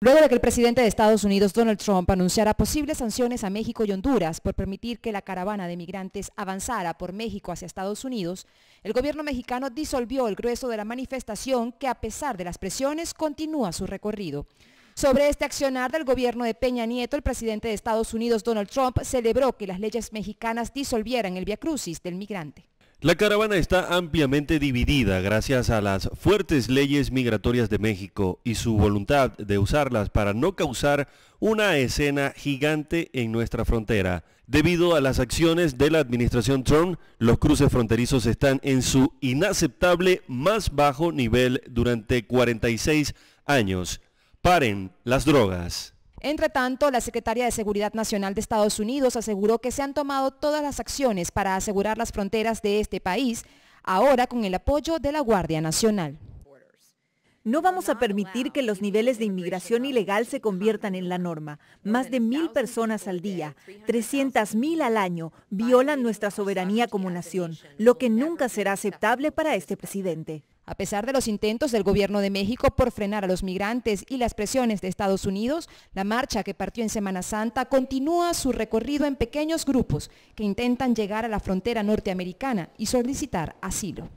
Luego de que el presidente de Estados Unidos, Donald Trump, anunciara posibles sanciones a México y Honduras por permitir que la caravana de migrantes avanzara por México hacia Estados Unidos, el gobierno mexicano disolvió el grueso de la manifestación que, a pesar de las presiones, continúa su recorrido. Sobre este accionar del gobierno de Peña Nieto, el presidente de Estados Unidos, Donald Trump, celebró que las leyes mexicanas disolvieran el Via Crucis del migrante. La caravana está ampliamente dividida gracias a las fuertes leyes migratorias de México y su voluntad de usarlas para no causar una escena gigante en nuestra frontera. Debido a las acciones de la administración Trump, los cruces fronterizos están en su inaceptable más bajo nivel durante 46 años. Paren las drogas. Entre tanto, la Secretaria de Seguridad Nacional de Estados Unidos aseguró que se han tomado todas las acciones para asegurar las fronteras de este país, ahora con el apoyo de la Guardia Nacional. No vamos a permitir que los niveles de inmigración ilegal se conviertan en la norma. Más de mil personas al día, 300 mil al año, violan nuestra soberanía como nación, lo que nunca será aceptable para este presidente. A pesar de los intentos del gobierno de México por frenar a los migrantes y las presiones de Estados Unidos, la marcha que partió en Semana Santa continúa su recorrido en pequeños grupos que intentan llegar a la frontera norteamericana y solicitar asilo.